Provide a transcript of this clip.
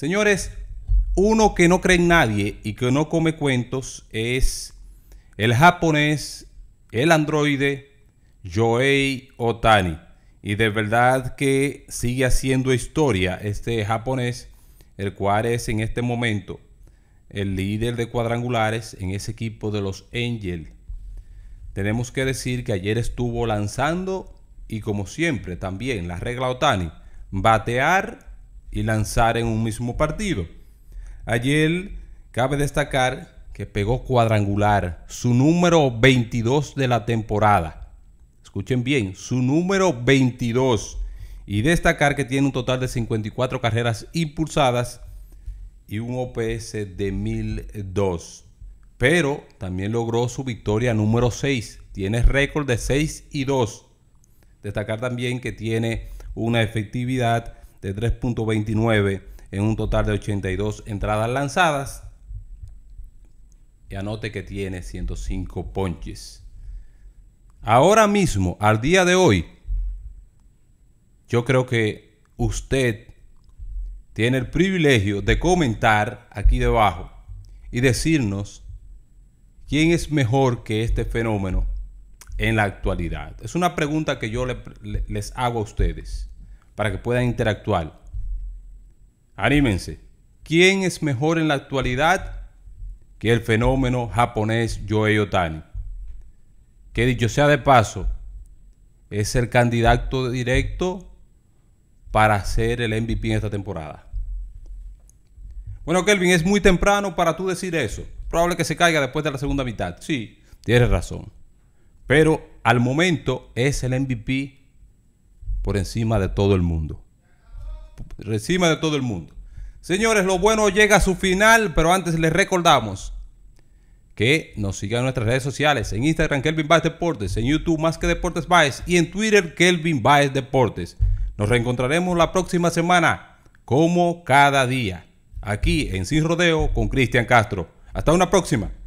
Señores, uno que no cree en nadie y que no come cuentos es el japonés, el androide joey Otani. Y de verdad que sigue haciendo historia este japonés, el cual es en este momento el líder de cuadrangulares en ese equipo de los Angels. Tenemos que decir que ayer estuvo lanzando y como siempre también la regla Otani, batear y lanzar en un mismo partido. Ayer cabe destacar que pegó cuadrangular, su número 22 de la temporada. Escuchen bien, su número 22. Y destacar que tiene un total de 54 carreras impulsadas y un OPS de 1002. Pero también logró su victoria número 6. Tiene récord de 6 y 2. Destacar también que tiene una efectividad de 3.29 en un total de 82 entradas lanzadas. Y anote que tiene 105 ponches. Ahora mismo, al día de hoy, yo creo que usted tiene el privilegio de comentar aquí debajo y decirnos quién es mejor que este fenómeno en la actualidad. Es una pregunta que yo les hago a ustedes para que puedan interactuar. Anímense. ¿Quién es mejor en la actualidad que el fenómeno japonés Joe Otani? Que dicho sea de paso, es el candidato directo para ser el MVP en esta temporada. Bueno, Kelvin, es muy temprano para tú decir eso. Probable que se caiga después de la segunda mitad. Sí, tienes razón. Pero al momento es el MVP por encima de todo el mundo. Por encima de todo el mundo. Señores, lo bueno llega a su final, pero antes les recordamos que nos sigan en nuestras redes sociales, en Instagram Kelvin Baez Deportes, en YouTube Más que Deportes Baez y en Twitter Kelvin Baez Deportes. Nos reencontraremos la próxima semana, como cada día, aquí en Sin Rodeo con Cristian Castro. Hasta una próxima.